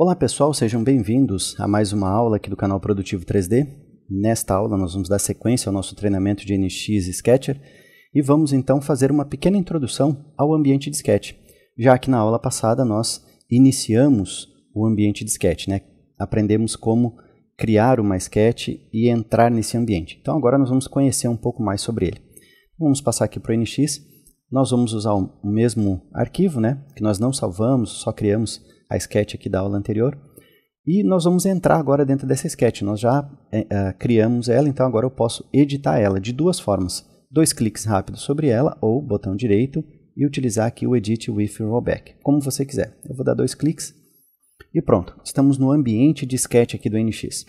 Olá pessoal, sejam bem-vindos a mais uma aula aqui do canal Produtivo 3D. Nesta aula nós vamos dar sequência ao nosso treinamento de NX Sketcher e vamos então fazer uma pequena introdução ao ambiente de Sketch, já que na aula passada nós iniciamos o ambiente de Sketch, né? aprendemos como criar uma Sketch e entrar nesse ambiente. Então agora nós vamos conhecer um pouco mais sobre ele. Vamos passar aqui para o NX, nós vamos usar o mesmo arquivo né? que nós não salvamos, só criamos a sketch aqui da aula anterior. E nós vamos entrar agora dentro dessa sketch. Nós já eh, eh, criamos ela, então agora eu posso editar ela de duas formas. Dois cliques rápidos sobre ela ou botão direito e utilizar aqui o Edit with Rollback, como você quiser. Eu vou dar dois cliques e pronto. Estamos no ambiente de sketch aqui do NX.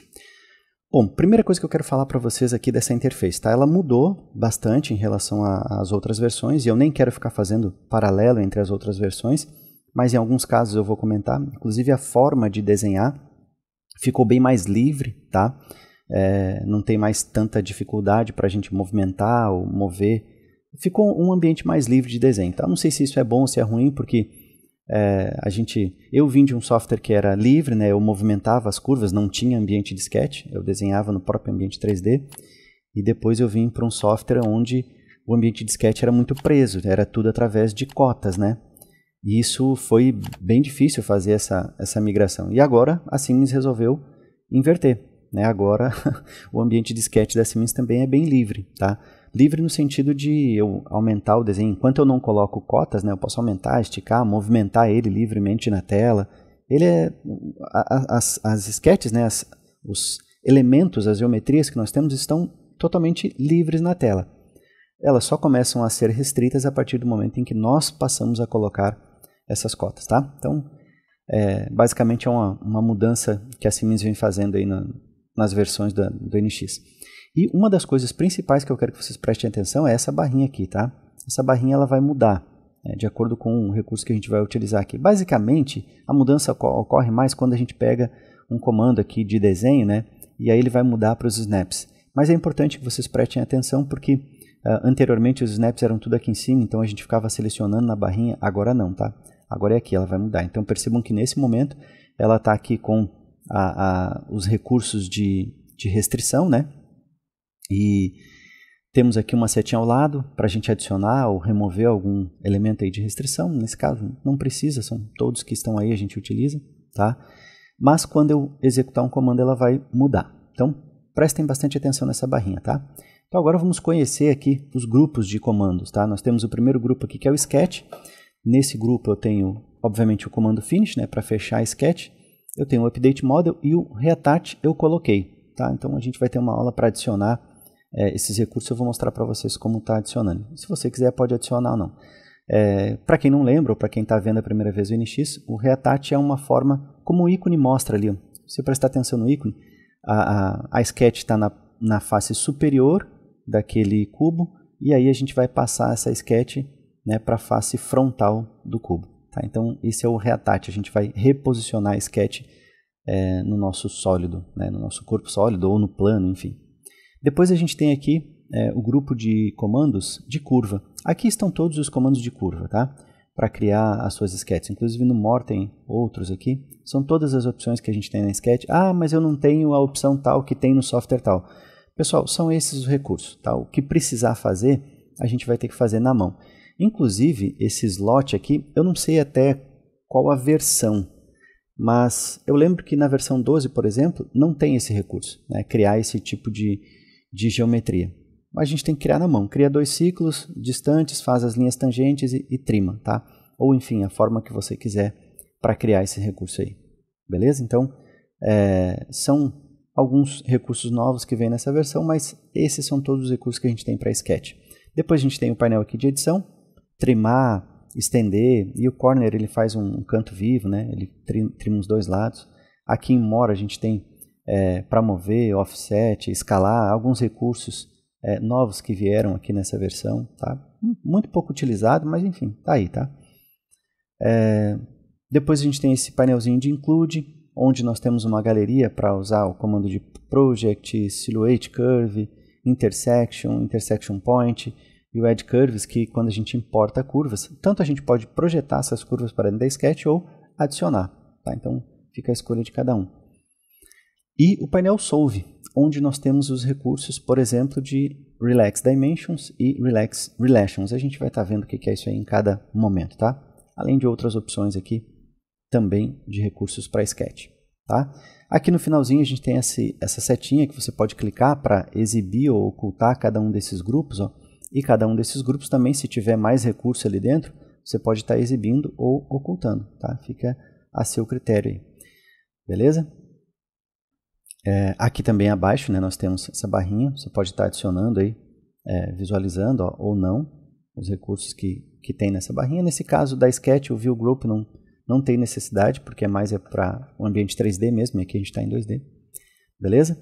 Bom, primeira coisa que eu quero falar para vocês aqui dessa interface, tá? Ela mudou bastante em relação às outras versões e eu nem quero ficar fazendo paralelo entre as outras versões mas em alguns casos eu vou comentar. Inclusive a forma de desenhar ficou bem mais livre, tá? É, não tem mais tanta dificuldade para a gente movimentar ou mover. Ficou um ambiente mais livre de desenho. Tá? Não sei se isso é bom ou se é ruim, porque é, a gente, eu vim de um software que era livre, né? Eu movimentava as curvas, não tinha ambiente de sketch, eu desenhava no próprio ambiente 3D. E depois eu vim para um software onde o ambiente de sketch era muito preso, era tudo através de cotas, né? E isso foi bem difícil fazer essa, essa migração. E agora a Siemens resolveu inverter. Né? Agora o ambiente de sketch da Siemens também é bem livre. Tá? Livre no sentido de eu aumentar o desenho. Enquanto eu não coloco cotas, né, eu posso aumentar, esticar, movimentar ele livremente na tela. Ele é. As, as sketches, né, as, os elementos, as geometrias que nós temos estão totalmente livres na tela. Elas só começam a ser restritas a partir do momento em que nós passamos a colocar essas cotas, tá? Então, é, basicamente é uma, uma mudança que a Siemens vem fazendo aí na, nas versões da, do NX. E uma das coisas principais que eu quero que vocês prestem atenção é essa barrinha aqui, tá? Essa barrinha ela vai mudar né, de acordo com o recurso que a gente vai utilizar aqui. Basicamente, a mudança ocorre mais quando a gente pega um comando aqui de desenho, né? E aí ele vai mudar para os snaps. Mas é importante que vocês prestem atenção porque uh, anteriormente os snaps eram tudo aqui em cima, então a gente ficava selecionando na barrinha, agora não, tá? Agora é aqui, ela vai mudar. Então percebam que nesse momento ela está aqui com a, a, os recursos de, de restrição, né? E temos aqui uma setinha ao lado para a gente adicionar ou remover algum elemento aí de restrição. Nesse caso, não precisa, são todos que estão aí, a gente utiliza, tá? Mas quando eu executar um comando, ela vai mudar. Então, prestem bastante atenção nessa barrinha, tá? Então, agora vamos conhecer aqui os grupos de comandos, tá? Nós temos o primeiro grupo aqui que é o sketch. Nesse grupo eu tenho, obviamente, o comando finish, né, para fechar a sketch. Eu tenho o update model e o reattach eu coloquei, tá? Então a gente vai ter uma aula para adicionar é, esses recursos. Eu vou mostrar para vocês como está adicionando. Se você quiser, pode adicionar ou não. É, para quem não lembra, ou para quem está vendo a primeira vez o NX, o reattach é uma forma como o ícone mostra ali. Se você prestar atenção no ícone, a, a, a sketch está na, na face superior daquele cubo, e aí a gente vai passar essa sketch né, para a face frontal do cubo. Tá? Então, esse é o reatate. A gente vai reposicionar a sketch é, no nosso sólido, né, no nosso corpo sólido ou no plano, enfim. Depois a gente tem aqui é, o grupo de comandos de curva. Aqui estão todos os comandos de curva, tá? Para criar as suas sketches. Inclusive no Morten, outros aqui. São todas as opções que a gente tem na sketch. Ah, mas eu não tenho a opção tal que tem no software tal. Pessoal, são esses os recursos, tá? O que precisar fazer, a gente vai ter que fazer na mão. Inclusive, esse slot aqui, eu não sei até qual a versão, mas eu lembro que na versão 12, por exemplo, não tem esse recurso, né? criar esse tipo de, de geometria. Mas a gente tem que criar na mão, cria dois ciclos distantes, faz as linhas tangentes e, e trima, tá? Ou enfim, a forma que você quiser para criar esse recurso aí, beleza? Então, é, são alguns recursos novos que vem nessa versão, mas esses são todos os recursos que a gente tem para Sketch. Depois a gente tem o painel aqui de edição, trimar, estender, e o corner ele faz um, canto vivo, né? ele trima os dois lados. Aqui em Mora a gente tem é, para mover, offset, escalar, alguns recursos é, novos que vieram aqui nessa versão, tá? Muito pouco utilizado, mas enfim, tá aí, tá? É, depois a gente tem esse painelzinho de include, onde nós temos uma galeria para usar o comando de project, silhouette curve, intersection, intersection point, e o Edge Curves, que quando a gente importa curvas, tanto a gente pode projetar essas curvas para dentro da sketch ou adicionar. Tá? Então fica a escolha de cada um. E o painel Solve, onde nós temos os recursos, por exemplo, de Relax Dimensions e Relax Relations. A gente vai estar tá vendo o que é isso aí em cada momento, tá? Além de outras opções aqui, também de recursos para Sketch, tá? Aqui no finalzinho a gente tem esse, essa setinha que você pode clicar para exibir ou ocultar cada um desses grupos, ó. E cada um desses grupos também, se tiver mais recurso ali dentro, você pode estar tá exibindo ou ocultando, tá? Fica a seu critério aí. Beleza? É, aqui também abaixo, né, nós temos essa barrinha, você pode estar tá adicionando aí, é, visualizando ó, ou não os recursos que, que tem nessa barrinha. Nesse caso da Sketch, o View Group não, não tem necessidade, porque é mais é para o um ambiente 3D mesmo, e aqui a gente está em 2D. Beleza?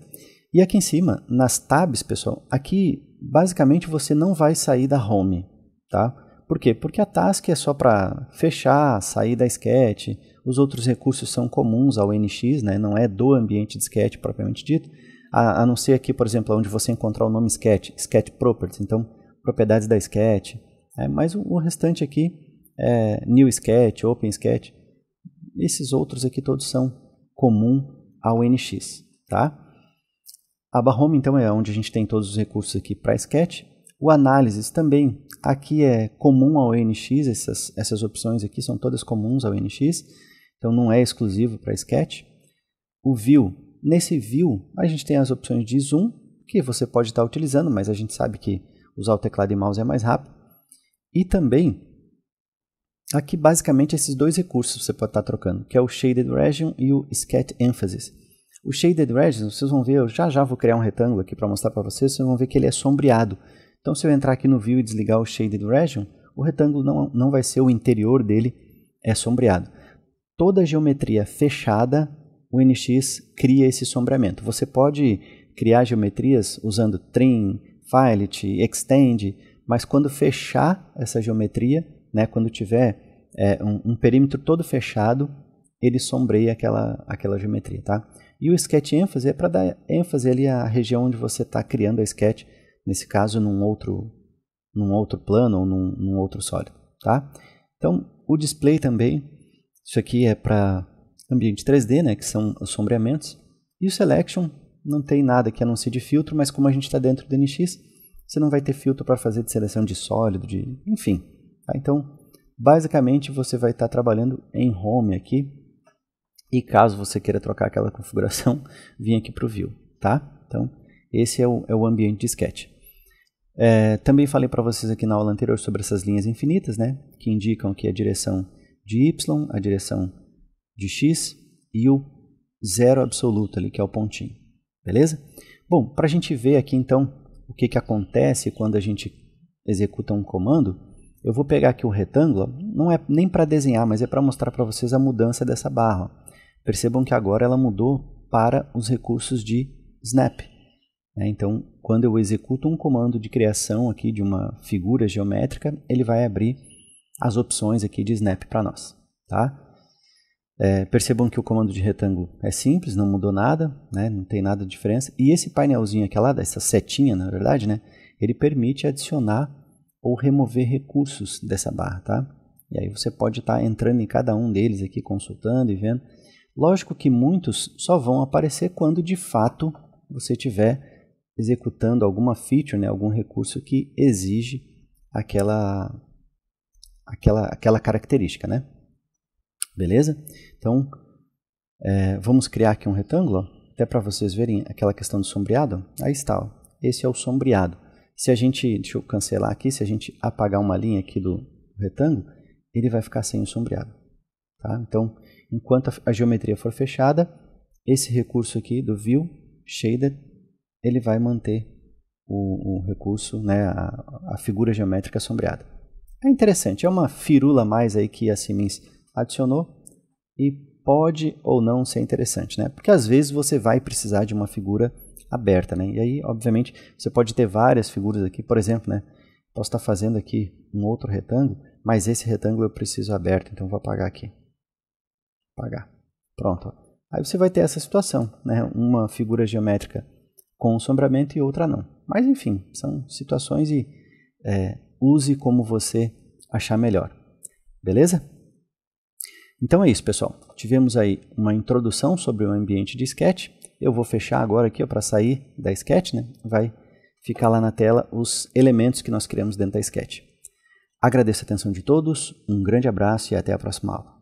E aqui em cima, nas tabs, pessoal, aqui basicamente você não vai sair da home, tá? Por quê? Porque a task é só para fechar, sair da sketch, os outros recursos são comuns ao NX, né? não é do ambiente de sketch propriamente dito, a, a não ser aqui, por exemplo, onde você encontrar o nome sketch, sketch properties, então propriedades da sketch, né? mas o, o restante aqui é new sketch, open sketch, esses outros aqui todos são comum ao NX, tá? A aba Home, então, é onde a gente tem todos os recursos aqui para Sketch. O Análises também, aqui é comum ao NX, essas, essas opções aqui são todas comuns ao NX, então não é exclusivo para Sketch. O View, nesse View a gente tem as opções de Zoom, que você pode estar tá utilizando, mas a gente sabe que usar o teclado e mouse é mais rápido. E também, aqui basicamente esses dois recursos você pode estar tá trocando, que é o Shaded Region e o Sketch Emphasis. O Shaded region, vocês vão ver, eu já já vou criar um retângulo aqui para mostrar para vocês, vocês vão ver que ele é sombreado. Então se eu entrar aqui no View e desligar o Shaded Region, o retângulo não, não vai ser o interior dele, é sombreado. Toda geometria fechada, o NX cria esse sombreamento. Você pode criar geometrias usando trim, fillet, extend, mas quando fechar essa geometria, né, quando tiver é, um, um perímetro todo fechado, ele sombreia aquela, aquela geometria, tá? E o sketch ênfase é para dar ênfase ali à região onde você está criando a sketch, nesse caso num outro, num outro plano ou num, num outro sólido. Tá? Então, o display também, isso aqui é para ambiente 3D, né, que são os sombreamentos. E o selection não tem nada que anuncie de filtro, mas como a gente está dentro do NX, você não vai ter filtro para fazer de seleção de sólido, de enfim. Tá? Então, basicamente você vai estar tá trabalhando em home aqui, e caso você queira trocar aquela configuração, vim aqui para o View, tá? Então, esse é o, é o ambiente de sketch. É, também falei para vocês aqui na aula anterior sobre essas linhas infinitas, né? Que indicam que a direção de Y, a direção de X e o zero absoluto ali, que é o pontinho. Beleza? Bom, para a gente ver aqui então o que, que acontece quando a gente executa um comando, eu vou pegar aqui o retângulo, não é nem para desenhar, mas é para mostrar para vocês a mudança dessa barra. Percebam que agora ela mudou para os recursos de snap. Né? Então, quando eu executo um comando de criação aqui de uma figura geométrica, ele vai abrir as opções aqui de snap para nós. Tá? É, percebam que o comando de retângulo é simples, não mudou nada, né? não tem nada de diferença. E esse painelzinho aqui lá, essa setinha na verdade, né? ele permite adicionar ou remover recursos dessa barra. Tá? E aí você pode estar tá entrando em cada um deles aqui, consultando e vendo. Lógico que muitos só vão aparecer quando de fato você tiver executando alguma feature, né, algum recurso que exige aquela aquela aquela característica, né? Beleza? Então é, vamos criar aqui um retângulo, até para vocês verem aquela questão do sombreado. Aí está, ó. esse é o sombreado. Se a gente, deixa eu cancelar aqui, se a gente apagar uma linha aqui do retângulo, ele vai ficar sem o sombreado. Tá? Então, enquanto a geometria for fechada, esse recurso aqui do View Shaded, ele vai manter o, o recurso, né, a, a, figura geométrica sombreada. É interessante, é uma firula mais aí que a Siemens adicionou e pode ou não ser interessante, né? Porque às vezes você vai precisar de uma figura aberta, né? E aí, obviamente, você pode ter várias figuras aqui, por exemplo, né? Posso estar fazendo aqui um outro retângulo, mas esse retângulo eu preciso aberto, então vou apagar aqui pagar. Pronto. Aí você vai ter essa situação, né? Uma figura geométrica com sombreamento e outra não. Mas enfim, são situações e é, use como você achar melhor. Beleza? Então é isso, pessoal. Tivemos aí uma introdução sobre o ambiente de sketch. Eu vou fechar agora aqui para sair da sketch, né? Vai ficar lá na tela os elementos que nós criamos dentro da sketch. Agradeço a atenção de todos, um grande abraço e até a próxima aula.